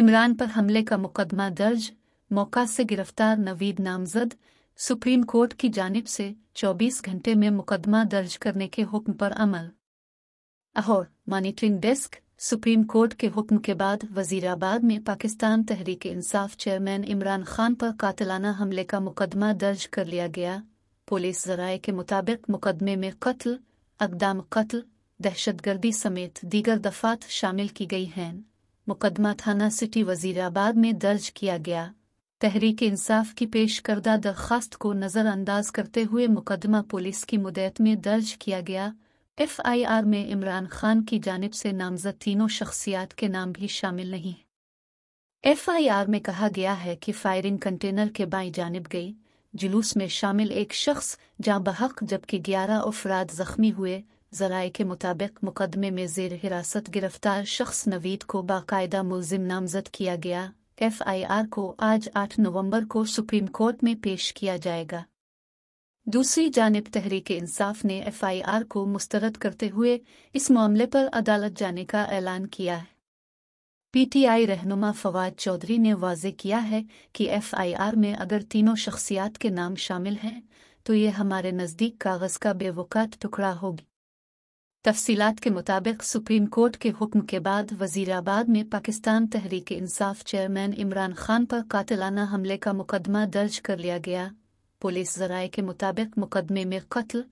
इमरान पर हमले का मुकदमा दर्ज मौका से गिरफ्तार नवीद नामजद सुप्रीम कोर्ट की जानब से 24 घंटे में मुकदमा दर्ज करने के हुक्म पर अमल अहोर मॉनिटरिंग डेस्क सुप्रीम कोर्ट के हुक्म के बाद वजीराबाद में पाकिस्तान तहरीक इंसाफ चेयरमैन इमरान खान पर कातलाना हमले का मुकदमा दर्ज कर लिया गया पुलिस जराये के मुताबिक मुकदमे में कत्ल अकदाम कत्ल दहशतगर्दी समेत दीगर दफात शामिल की गई हैं मुकदमा थाना सिटी वजीराबाद में दर्ज किया गया तहरीक इंसाफ की पेश करदा दरख्वास्त को नज़रअंदाज करते हुए मुकदमा पुलिस की मुदैत में दर्ज किया गया एफआईआर में इमरान खान की जानब से नामजद तीनों शख्सियात के नाम भी शामिल नहीं एफआईआर में कहा गया है कि फायरिंग कंटेनर के बाई जानब गई जुलूस में शामिल एक शख्स जहाँ बहक जबकि ग्यारह अफराद जख्मी हुए जराए के मुताबिक मुकदमे में जेर हिरासत गिरफ्तार शख्स नवीद को बाकायदा मुलिम नामजद किया गया एफआईआर को आज 8 नवंबर को सुप्रीम कोर्ट में पेश किया जाएगा दूसरी जानब तहरीक इंसाफ ने एफआईआर को मुस्तरद करते हुए इस मामले पर अदालत जाने का ऐलान किया है पीटीआई रहनुमा फवाद चौधरी ने वाजे किया है कि एफआईआर में अगर तीनों शख्सियात के नाम शामिल हैं तो ये हमारे नज़दीक कागज़ का बेवकात टुकड़ा होगी तफसीत के मुताबिक सुप्रीम कोर्ट के हुक्म के बाद वजीराबाद में पाकिस्तान तहरीक इंसाफ चेयरमैन इमरान खान पर कातिलाना हमले का मुकदमा दर्ज कर लिया गया पुलिस जराये के मुताबिक मुकदमे में कत्ल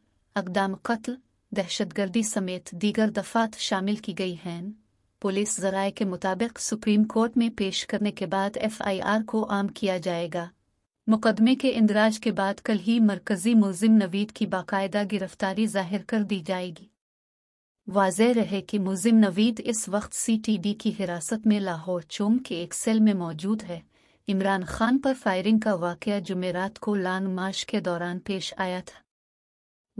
अकदाम कत्ल दहशतगर्दी समेत दीगर दफात शामिल की गई हैं पुलिस जराये के मुताबिक सुप्रीम कोर्ट में पेश करने के बाद एफआईआर को आम किया जाएगा मुकदमे के इंदराज के बाद कल ही मरकजी मुलिम नवीद की बाकायदा गिरफ्तारी जाहिर कर दी जाएगी वाजह रहे कि मुजिम नवीद इस वक्त सीटीडी की हिरासत में लाहौर चोम के एक सेल में मौजूद है इमरान खान पर फायरिंग का वाक़ जुमेरात को लान मार्च के दौरान पेश आया था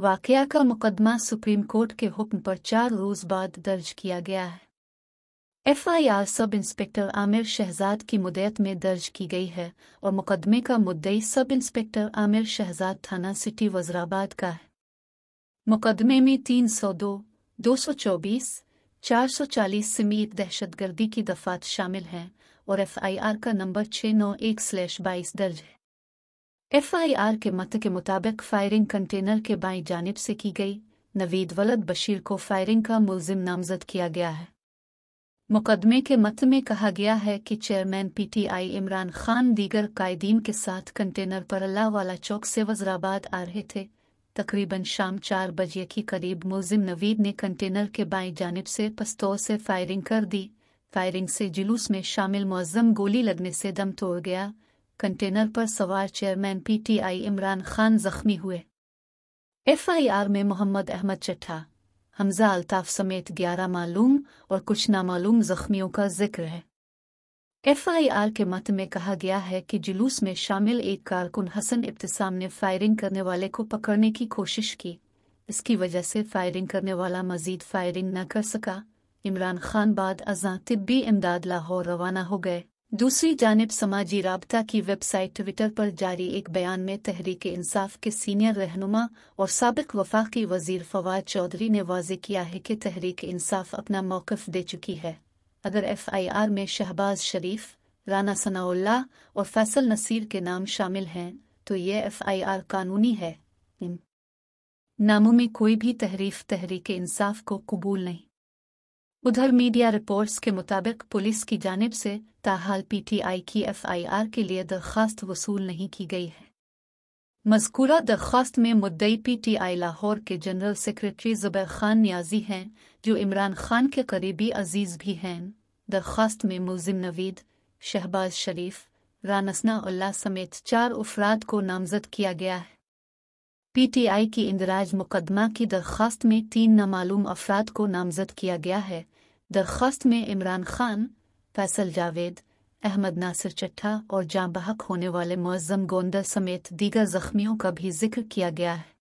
वाक़ का मुकदमा सुप्रीम कोर्ट के हुक्म पर चार रोज़ बाद दर्ज किया गया है FIR sub inspector Aamir Shahzad की मुदैत में दर्ज की गई है और मुकदमे का मुद्दई सब इंस्पेक्टर आमिर शहजाद थाना सिटी वजराबाद का है मुकदमे में तीन सौ दो 224, 440 समेत दहशतगर्दी की दफात शामिल हैं और एफआईआर का नंबर छः नौ एक स्लैश बाईस दर्ज है एफआईआर के मत के मुताबिक फायरिंग कंटेनर के बाई जानब से की गई नवीद वलद बशीर को फायरिंग का मुलजिम नामजद किया गया है मुकदमे के मत में कहा गया है कि चेयरमैन पीटीआई इमरान खान दीगर कायदीन के साथ कंटेनर पर अल्लाह वाला चौक से वजराबाद आ रहे थे तकरीबन शाम चार बजे के करीब मुलिम नवीद ने कंटेनर के बाई जानब से पस्तौर से फायरिंग कर दी फायरिंग से जुलूस में शामिल मुजम गोली लगने से दम तोड़ गया कंटेनर पर सवार चेयरमैन पीटीआई इमरान खान जख्मी हुए एफआईआर में मोहम्मद अहमद चट्ठा हमजा अल्ताफ समेत ग्यारह मालूम और कुछ नामालूम जख्मियों का जिक्र है एफआईआर के मत में कहा गया है कि जुलूस में शामिल एक कारकुन हसन इब्तसाम ने फायरिंग करने वाले को पकड़ने की कोशिश की इसकी वजह से फायरिंग करने वाला मजीद फायरिंग न कर सका इमरान खान बाद अजा तिब्बी इमदाद लाहौर रवाना हो गए दूसरी जानब समाजी रबता की वेबसाइट ट्विटर पर जारी एक बयान में तहरीक इंसाफ के सीनियर रहनुमा और सबक वफाकी वजीर फवाद चौधरी ने वाजे किया है कि तहरीक इंसाफ अपना मौकफ दे चुकी है अगर एफआईआर में शहबाज शरीफ राना सनाउल्ला और फैसल नसीर के नाम शामिल हैं तो ये एफआईआर कानूनी है इन नामों में कोई भी तहरीफ तहरीक इंसाफ को कबूल नहीं उधर मीडिया रिपोर्ट्स के मुताबिक पुलिस की जानब से ताहाल पीटीआई की एफआईआर के लिए दरखास्त वसूल नहीं की गई है मस्कूरा दरख्वास्त में मुद्दई पीटीआई लाहौर के जनरल सेक्रेटरी जुबैर खान न्याजी हैं जो इमरान खान के करीबी अजीज भी हैं दरख्वास्त में मुलिम नवीद शहबाज शरीफ रानसना उल्ला समेत चार अफराद को नामजद किया गया है पीटीआई की इंदराज मुकदमा की दरख्वास्त में तीन नामालूम अफराद को नामजद किया गया है दरख्वास्त में इमरान खान फैसल जावेद अहमद नासिर चट्ठा और बहक होने वाले मुअज्जम गोंदा समेत दीगर जख्मियों का भी जिक्र किया गया है